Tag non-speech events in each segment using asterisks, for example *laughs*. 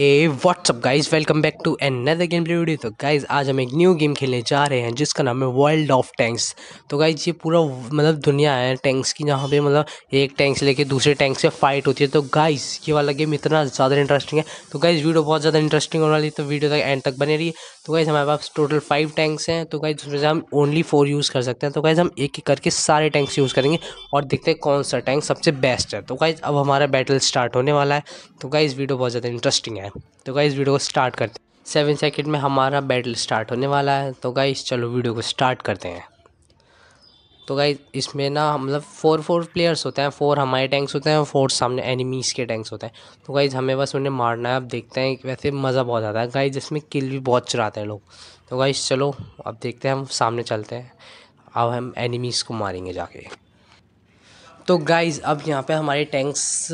hey what's up guys welcome back to another game play video तो guys आज हम एक न्यू गेम खेलने जा रहे हैं जिसका नाम है वर्ल्ड ऑफ टैंक्स तो गाइज ये पूरा मतलब दुनिया है टैंक्स की जहाँ पे मतलब एक टैंक्स लेके दूसरे टैंक से फाइट होती है तो गाइज ये वाला गेम इतना ज़्यादा इंटरेस्टिंग है तो गाइज वीडियो बहुत ज़्यादा इंटरेस्टिंग होने वाली है तो वीडियो तक एंड तक बने रही है तो गाइज हमारे पास टोटल फाइव टैंक्स हैं तो गाइज उसमें से हम ओनली फोर यूज़ कर सकते हैं तो गाइज हम एक एक करके सारे टैंक्स यूज़ करेंगे और देखते हैं कौन सा टैंक सबसे बेस्ट है तो गाइज अब हमारा बैटल स्टार्ट होने वाला है तो गाइज वीडियो बहुत ज़्यादा इंटरेस्टिंग है है तो गाइज़ वीडियो को स्टार्ट करते हैं सेवन सेकेंड में हमारा बैटल स्टार्ट होने वाला है तो गाई चलो वीडियो को स्टार्ट करते हैं तो गाई इसमें ना मतलब फोर फोर प्लेयर्स होते हैं फोर हमारे टैंक्स होते हैं और फोर सामने एनिमीज़ के टैंक्स होते हैं तो गाइज हमें बस उन्हें मारना है अब देखते हैं वैसे मज़ा बहुत आता है गाइज इसमें किल भी बहुत चराते हैं लोग तो गाइज चलो अब देखते हैं हम सामने चलते हैं अब हम एनिमीज़ को मारेंगे जाके तो गाइज अब यहाँ पे हमारे टैंक्स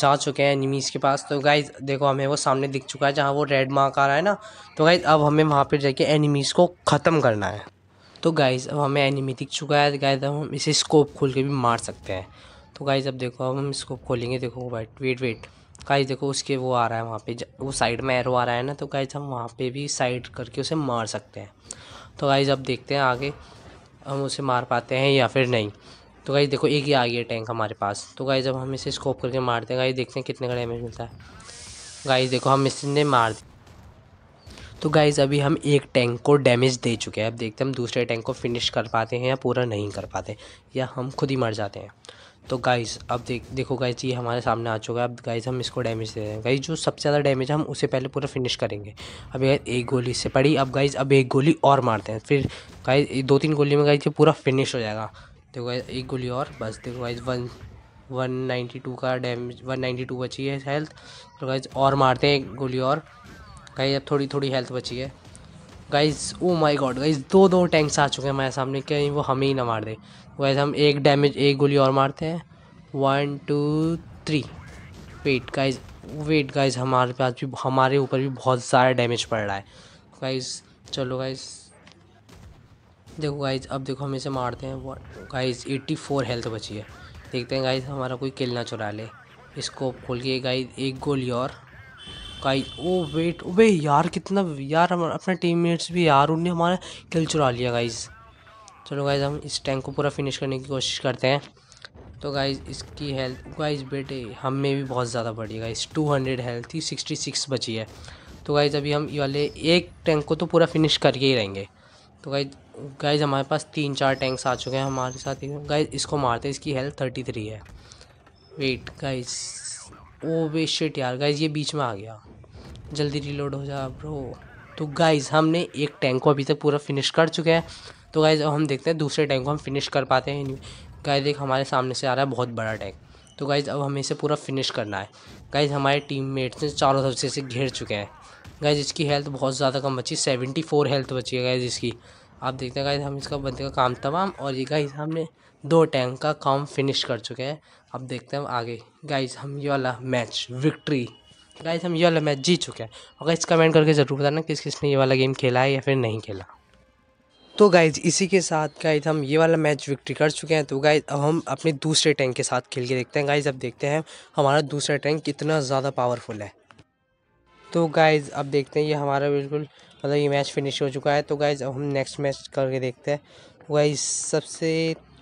जा चुके हैं एनिमीज़ के पास तो गाइज देखो हमें वो सामने दिख चुका है जहाँ वो रेड मार्क आ रहा है ना तो गाइज अब हमें वहाँ पे जाके एनिमीज़ को ख़त्म करना है तो गाइज अब हमें एनिमी दिख चुका है गाइज अब हम इसे स्कोप खोल के भी मार सकते हैं तो गाइज अब देखो अब हम स्कोप खोलेंगे देखो वेट वेट वेट गाइज देखो उसके वो आ रहा है वहाँ पे वो साइड में एरो आ रहा है ना तो गाइज हम वहाँ पे भी साइड करके उसे मार सकते हैं तो गाइज अब देखते हैं आगे हम उसे मार पाते हैं या फिर नहीं तो गाइज देखो एक ही आ गया टैंक हमारे पास तो गाइज अब हम इसे स्कोप करके मारते हैं गाइज देखते हैं कितने का डैमेज मिलता है गाइज देखो हम इसने मार तो गाइज़ अभी हम एक टैंक को डैमेज दे चुके हैं अब देखते हैं हम दूसरे टैंक को फिनिश कर पाते हैं या पूरा नहीं कर पाते या हम खुद ही मर जाते हैं तो गाइज़ अब देख देखो गाइज ये हमारे सामने आ चुका है अब गाइज़ हम इसको डैमेज दे रहे हैं गाइज जो सबसे ज़्यादा डैमेज है हम उसे पहले पूरा फिनिश करेंगे अब गाइज एक गोली इससे पड़ी अब गाइज़ अब एक गोली और मारते हैं फिर गाइज दो तीन गोली में गाइज ये पूरा फिनिश हो जाएगा देखो एक गोली और बस देखो गाइज वन नाइन्टी टू का डैमेज वन नाइन्टी टू बची है हेल्थ तो गाइज और मारते हैं गोली और गाइज अब थोड़ी थोड़ी हेल्थ बची है guys oh my god guys दो दो टैंक्स आ चुके हैं हमारे सामने कहीं वो हमें ही ना मार दे गाइज तो हम एक डैमेज एक गोली और मारते हैं one two three wait guys wait guys हमारे पास भी हमारे ऊपर भी बहुत सारा डैमेज पड़ रहा है गाइज चलो गाइज देखो गाइज अब देखो हम इसे मारते हैं गाइज गाइज 84 हेल्थ बची है देखते हैं गाइज हमारा कोई किल ना चुरा ले इसको खोल के गाइज एक गोली और गाइज ओ वेट भाई यार कितना यार हम अपने मेट्स भी यार उनने हमारा किल चुरा लिया गाइज चलो गाइज हम इस टैंक को पूरा फिनिश करने की कोशिश करते हैं तो गाइज इसकी हेल्थ गाइज बेटे हम में भी बहुत ज़्यादा बढ़ी गाइज टू हंड्रेड हेल्थ थी सिक्सटी सिक्स बची है तो गाइज अभी हम ये वाले एक टैंक को तो पूरा फिनिश करके ही रहेंगे तो गाइज गाइज हमारे पास तीन चार टैंक्स आ चुके हैं हमारे साथ गाइज इसको मारते इसकी हेल्थ थर्टी थ्री है wait guys oh wait shit यार गाइज ये बीच में आ गया जल्दी रिलोड हो जा ब्रो तो गाइज हमने एक टैंक को अभी तक पूरा फिनिश कर चुके हैं तो गाइज अब हम देखते हैं दूसरे टैंक को हम फिनिश कर पाते हैं गाइज एक हमारे सामने से आ रहा है बहुत बड़ा टैंक तो गाइज अब हमें इसे पूरा फिनिश करना है गाइज हमारे टीम मेट्स ने चारों तरफ से इसे घेर चुके हैं गाइज इसकी हेल्थ बहुत ज़्यादा कम बची सेवेंटी फोर हेल्थ बची है गाइज इसकी आप देखते हैं गाइज हम इसका बंदे का काम तमाम और ये गाइज हमने दो टैंक का काम फिनिश कर चुके हैं अब देखते हैं आगे गाइज हम ये वाला मैच विक्ट्री गाइज हम ये वाला मैच जीत चुके हैं और गाइज कमेंट करके ज़रूर बताना किस किसने ये वाला गेम खेला है या फिर नहीं खेला तो गाइज इसी के साथ गाइज हम ये वाला मैच विक्ट्री कर चुके हैं तो गाइज अब हम अपने दूसरे टैंक के साथ खेल के देखते हैं गाइज अब देखते हैं हमारा दूसरा टैंक कितना ज़्यादा पावरफुल है तो गाइज़ अब देखते हैं ये हमारा बिल्कुल मतलब ये मैच फिनिश हो चुका है तो गाइज़ अब हम नेक्स्ट मैच करके देखते हैं गाइज तो सबसे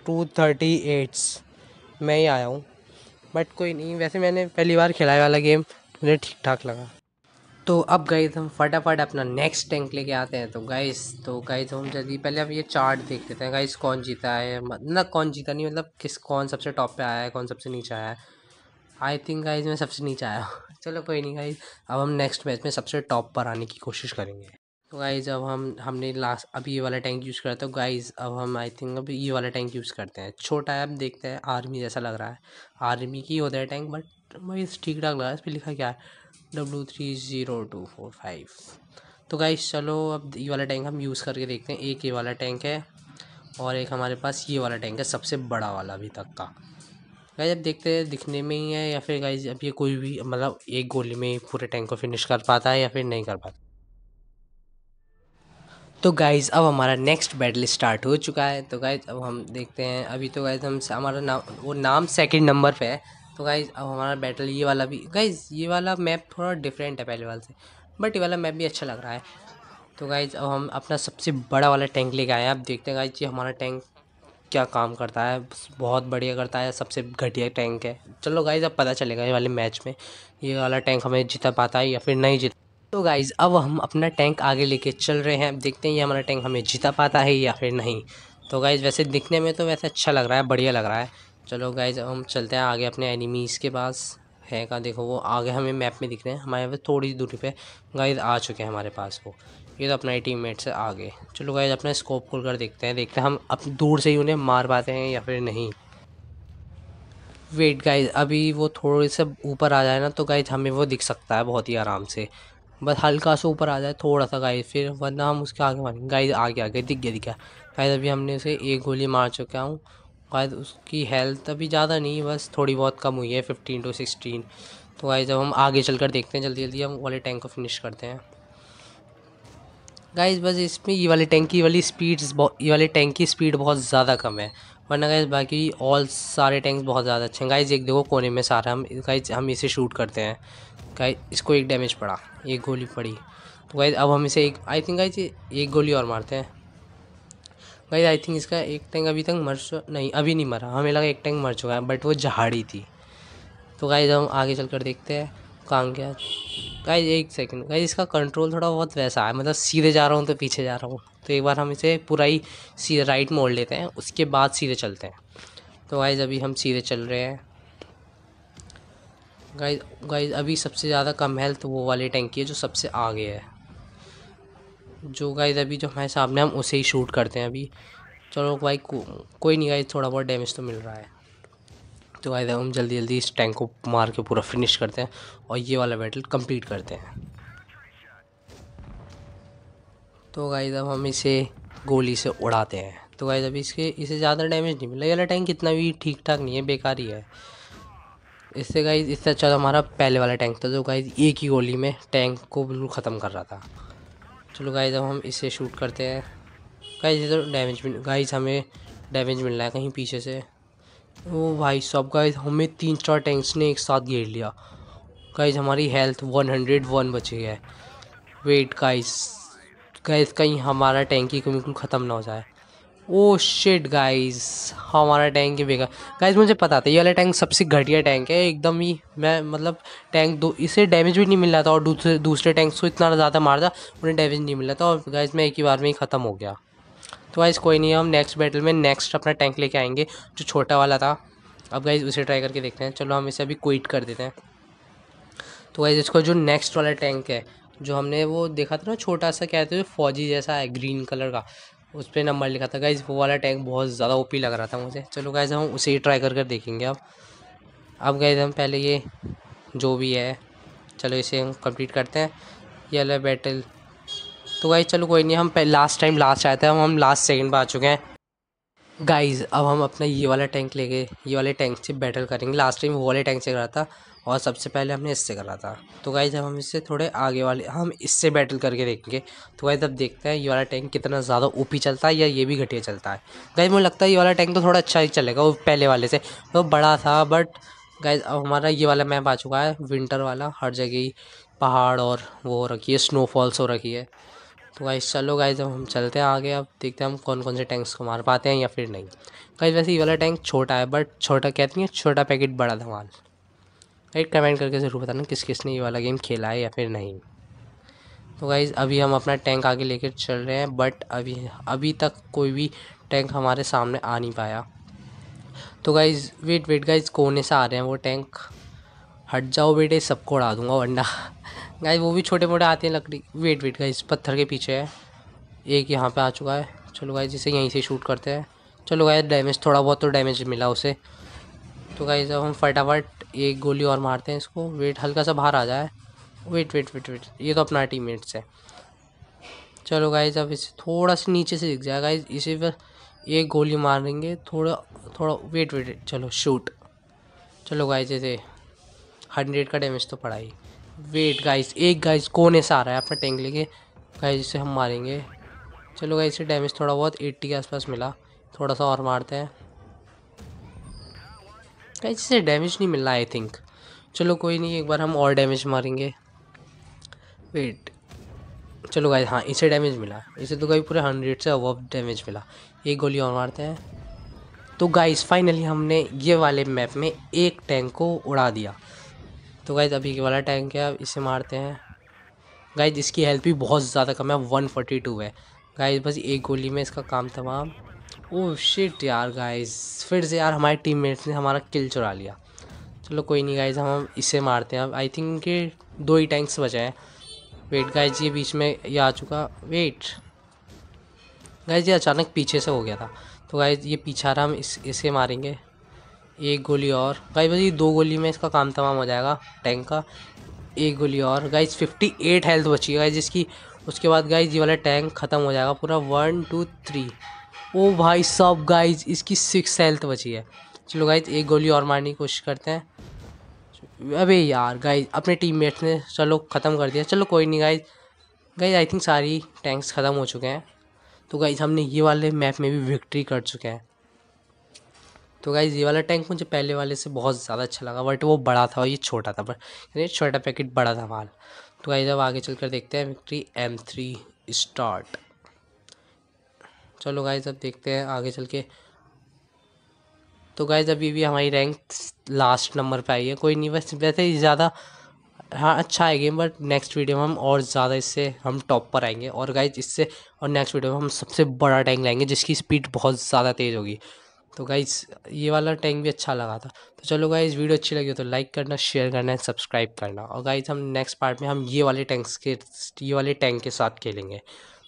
टू थर्टी एट्स मैं ही आया हूँ बट कोई नहीं वैसे मैंने पहली बार खिलाया वाला गेम मुझे ठीक ठाक लगा तो अब गाइज हम फटाफट अपना नेक्स्ट टैंक लेके आते हैं तो गाइज तो गाइज हम जल्दी पहले हम ये चार्ट देख लेते हैं गाइज कौन जीता है मतलब कौन जीता नहीं मतलब किस कौन सबसे टॉप पर आया है कौन सबसे नीचे आया है आई थिंक गाइज मैं सबसे नीचे आया हूँ *laughs* चलो कोई नहीं गाइज अब हम नेक्स्ट मैच में सबसे टॉप पर आने की कोशिश करेंगे तो गाइज अब हम हमने लास्ट अब ये वाला टैंक यूज़ करा तो गाइज अब हम आई थिंक अब ये वाला टैंक यूज़ करते हैं छोटा है अब देखते हैं आर्मी जैसा लग रहा है आर्मी की होता है टैंक बट भाई ठीक ठाक लग रहा है इस पर लिखा क्या है W three zero two four five तो गाइज चलो अब ये वाला टैंक हम यूज़ करके देखते हैं एक ये वाला टैंक है और एक हमारे पास ये वाला टैंक है सबसे बड़ा वाला अभी तक का गाइज अब देखते हैं दिखने में ही है या फिर गाइज अब ये कोई भी मतलब एक गोली में पूरे टैंक को फिनिश कर पाता है या फिर नहीं कर पाता तो गाइज़ अब हमारा नेक्स्ट बैटल स्टार्ट हो चुका है तो गाइज़ अब हम देखते हैं अभी तो गाइज़ हम हमारा नाम वो नाम सेकंड नंबर पे है तो गाइज़ अब हमारा बैटल ये वाला भी गाइज़ ये वाला मैप थोड़ा डिफरेंट है पहले वाले से बट ये वाला मैप भी अच्छा लग रहा है तो गाइज़ अब हम अपना सबसे बड़ा वाला टैंक लेके आए हैं अब देखते हैं गाइज ये हमारा टैंक क्या काम करता है बहुत बढ़िया करता है सबसे घटिया टैंक है चलो गाइज अब पता चलेगा ये वाले मैच में ये वाला टैंक हमें जीता पाता है या फिर नहीं जीता तो गाइज अब हम अपना टैंक आगे लेके चल रहे हैं देखते हैं ये हमारा टैंक हमें जीता पाता है या फिर नहीं तो गाइज वैसे दिखने में तो वैसे अच्छा लग रहा है बढ़िया लग रहा है चलो गाइज अब हम चलते हैं आगे अपने एनिमीज़ के पास है का देखो वो आगे हमें मैप में दिख रहे हैं हमारे यहाँ थोड़ी दूरी पे गाइज आ चुके हैं हमारे पास वो ये तो अपने ही टीम मेट से आगे चलो गाइज अपना स्कोप खोल कर देखते हैं देखते हैं हम अब दूर से ही उन्हें मार पाते हैं या फिर नहीं वेट गाइज अभी वो थोड़े से ऊपर आ जाए ना तो गाइज हमें वो दिख सकता है बहुत ही आराम से बस हल्का सा ऊपर आ जाए थोड़ा सा गाइज फिर वरना हम उसके आगे मारेंगे गाइज आगे आगे दिख गया दिखा गाइज अभी हमने उसे एक गोली मार चुका हूँ गाइज उसकी हेल्थ अभी ज़्यादा नहीं बस थोड़ी बहुत कम हुई है फिफ्टीन टू सिक्सटीन तो गाइज अब हम आगे चल कर देखते हैं जल्दी जल्दी हम वाले टैंक को फिनिश करते हैं गाइस बस इसमें ये वाली टैंकी वाली स्पीड्स ये वाली टैंक की स्पीड बहुत ज़्यादा कम है वरना गाइस बाकी ऑल सारे टैंक्स बहुत ज़्यादा अच्छे हैं गाइस एक देखो कोने में सारा हम गाइस हम इसे शूट करते हैं गाइस इसको एक डैमेज पड़ा एक गोली पड़ी तो गाइस अब हम इसे एक आई थिंक गाइस एक गोली और मारते हैं गाइस आई थिंक इसका एक टैंक अभी तक मर नहीं अभी नहीं मरा हमें लगा एक टैंक मर चुका है बट वो झाड़ी थी तो गाइस हम आगे चल कर देखते हैं काम गया गाइज एक सेकंड गाइस इसका कंट्रोल थोड़ा बहुत वैसा है मतलब सीधे जा रहा हूँ तो पीछे जा रहा हूँ तो एक बार हम इसे पूरा ही सीधे राइट मोड़ लेते हैं उसके बाद सीधे चलते हैं तो गाइज अभी हम सीधे चल रहे हैं गाइज गाइज अभी सबसे ज़्यादा कम हेल्थ वो वाली टैंकी है जो सबसे आगे है जो गाइज अभी जो हमारे सामने हम उसे ही शूट करते हैं अभी चलो भाई को, कोई नहीं गाइज थोड़ा बहुत डैमेज तो मिल रहा है तो आए हम जल्दी जल्दी इस टैंक को मार के पूरा फिनिश करते हैं और ये वाला बैटल कंप्लीट करते हैं तो गाई जब हम इसे गोली से उड़ाते हैं तो गाई जब इसके इसे ज़्यादा डैमेज नहीं मिला ये वाला टैंक इतना भी ठीक ठाक नहीं है बेकार ही है इससे गाई इससे अच्छा तो हमारा पहले वाला टैंक था जो गाई एक ही गोली में टैंक को बिल्कुल ख़त्म कर रहा था चलो गाई जब हम इसे शूट करते हैं गाइज इधर डैमेज मिल से हमें डैमेज मिल रहा है कहीं पीछे से ओ भाई साहब गाइज हमें तीन चार टैंक्स ने एक साथ घेर लिया गाइज हमारी हेल्थ 101 बची है वेट गाइज गाइज कहीं हमारा टैंक ही कभी ख़त्म ना हो जाए ओ शिट गाइज हमारा टैंक ही बेकार गाइज मुझे पता था ये वाला टैंक सबसे घटिया टैंक है एकदम ही मैं मतलब टैंक दो इसे डैमेज भी नहीं मिल रहा था और दूसरे दूसरे टैंक्स को इतना ज़्यादा मार था उन्हें डैमेज नहीं मिला था और गाइज मैं एक ही बार में ही ख़त्म हो गया तो वाइज कोई नहीं हम नेक्स्ट बैटल में नेक्स्ट अपना टैंक लेके आएंगे जो छोटा वाला था अब गाइज उसे ट्राई करके देखते हैं चलो हम इसे अभी क्विट कर देते हैं तो वाइज इसको जो नेक्स्ट वाला टैंक है जो हमने वो देखा था ना छोटा सा कहते थे फौजी जैसा है ग्रीन कलर का उस पर नंबर लिखा था गाइज वो वाला टैंक बहुत ज़्यादा ओपी लग रहा था मुझे चलो गाइज हम उसे ही ट्राई करके देखेंगे अब अब गाइज हम पहले ये जो भी है चलो इसे हम कंप्लीट करते हैं ये वाला बैटल तो गाइज चलो कोई नहीं हम लास्ट टाइम लास्ट आए थे हम हम लास्ट सेकंड पर आ चुके हैं गाइज अब हम अपना ये वाला टैंक ले गए ये वाले टैंक से बैटल करेंगे लास्ट टाइम वो वाले टैंक से करा था और सबसे पहले हमने इससे करा था तो गाइज अब हम इससे थोड़े आगे वाले हम इससे बैटल करके देखेंगे तो गाइज अब देखते हैं ये वाला टैंक कितना ज़्यादा ऊपी चलता है या ये भी घटिया चलता है गाइज मुझे लगता है ये वाला टैंक तो थोड़ा अच्छा ही चलेगा वो पहले वाले से वो बड़ा था बट गाइज अब हमारा ये वाला मैप आ चुका है विंटर वाला हर जगह ही पहाड़ और वो हो रखी है स्नोफॉल्स हो रखी है तो गाइज चलो गाइज अब हम चलते हैं आगे अब देखते हैं हम कौन कौन से टैंक्स को मार पाते हैं या फिर नहीं गाइज वैसे ये वाला टैंक छोटा है बट छोटा कहते हैं छोटा पैकेट बड़ा माल गाइज कमेंट करके ज़रूर बताना किस किसने ये वाला गेम खेला है या फिर नहीं तो गाइज अभी हम अपना टैंक आगे लेकर चल रहे हैं बट अभी अभी तक कोई भी टैंक हमारे सामने आ नहीं पाया तो गाइज वेट वेट गाइज कोने से आ रहे हैं वो टैंक हट जाओ बेटे सबको उड़ा दूंगा वरना गाइस वो भी छोटे मोटे आते हैं लकड़ी वेट वेट गाइस पत्थर के पीछे है एक यहाँ पे आ चुका है चलो गाइस इसे यहीं से शूट करते हैं चलो गाइस डैमेज थोड़ा बहुत तो डैमेज मिला उसे तो गाइस अब हम फटाफट एक गोली और मारते हैं इसको वेट हल्का सा बाहर आ जाए वेट वेट वेट वेट ये तो अपना मेट्स है चलो गाइज अब इसे थोड़ा सा नीचे से दिख जाए गाइज इसे पर एक गोली मार देंगे थोड़ा थोड़ा वेट वेट चलो शूट चलो गाइज इसे हंड्रेड का डैमेज तो पड़ा ही वेट गाइस एक गाइस कोने से आ रहा है अपना टैंक लेके गाइस इसे हम मारेंगे चलो गाइस इसे डैमेज थोड़ा बहुत एट्टी के आसपास मिला थोड़ा सा और मारते हैं गाइस इसे डैमेज नहीं मिला आई थिंक चलो कोई नहीं एक बार हम और डैमेज मारेंगे वेट चलो गाइस हाँ इसे डैमेज मिला इसे तो गाई पूरे हंड्रेड से अवब डैमेज मिला एक गोली और मारते हैं तो गाइस फाइनली हमने ये वाले मैप में एक टैंक को उड़ा दिया तो गाइज अभी वाला टैंक है अब इसे मारते हैं गाइज इसकी हेल्थ भी बहुत ज़्यादा कम है वन फोर्टी टू है गाइज बस एक गोली में इसका काम तमाम ओ oh, शिट यार गाइज फिर से यार हमारे मेट्स ने हमारा किल चुरा लिया चलो कोई नहीं गाइज हम इसे मारते हैं अब आई थिंक ये दो ही टैंक्स बचे हैं वेट गाइज ये बीच में ये आ चुका वेट गाइज ये अचानक पीछे से हो गया था तो गाइज ये पीछा रहा हम इस इसे मारेंगे एक गोली और गाइस बस ये दो गोली में इसका काम तमाम हो जाएगा टैंक का एक गोली और गाइस 58 हेल्थ बची है गाइस जिसकी उसके बाद गाइस ये वाला टैंक ख़त्म हो जाएगा पूरा वन टू थ्री ओ भाई सब गाइस इसकी सिक्स हेल्थ बची है चलो गाइस एक गोली और मारने की कोशिश करते हैं अबे यार गाइस अपने मेट्स ने चलो ख़त्म कर दिया चलो कोई नहीं गाइस गाइस आई थिंक सारी टैंक्स ख़त्म हो चुके हैं तो गाइस हमने ये वाले मैप में भी विक्ट्री कर चुके हैं तो गाइज़ ये वाला टैंक मुझे पहले वाले से बहुत ज़्यादा अच्छा लगा बट वो बड़ा था और ये छोटा था बट यानी छोटा पैकेट बड़ा था माल तो गाइज अब आगे चल कर देखते हैं विक्ट्री एम थ्री स्टार्ट चलो गाइज अब देखते हैं आगे चल के तो गाइज अभी भी हमारी रैंक लास्ट नंबर पर आई है कोई नहीं बस वैसे ज़्यादा हाँ अच्छा है गेम बट नेक्स्ट वीडियो में हम और ज़्यादा इससे हम टॉप पर आएंगे और गाइज इससे और नेक्स्ट वीडियो में हम सबसे बड़ा टैंक लाएंगे जिसकी स्पीड बहुत ज़्यादा तेज़ होगी तो गाइज़ ये वाला टैंक भी अच्छा लगा था तो चलो गाइज़ वीडियो अच्छी लगी हो तो लाइक करना शेयर करना एंड सब्सक्राइब करना और गाइज़ हम नेक्स्ट पार्ट में हम ये वाले टैंक्स के ये वाले टैंक के साथ खेलेंगे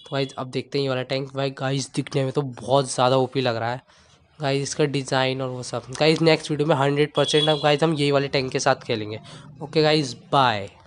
तो गाइज़ अब देखते हैं ये वाला टैंक भाई गाइज़ दिखने में तो बहुत ज़्यादा ओपी लग रहा है गाइज इसका डिज़ाइन और वो सब गाइज नेक्स्ट वीडियो में हंड्रेड परसेंट गाइज हम यही वाले टैंक के साथ खेलेंगे ओके गाइज बाय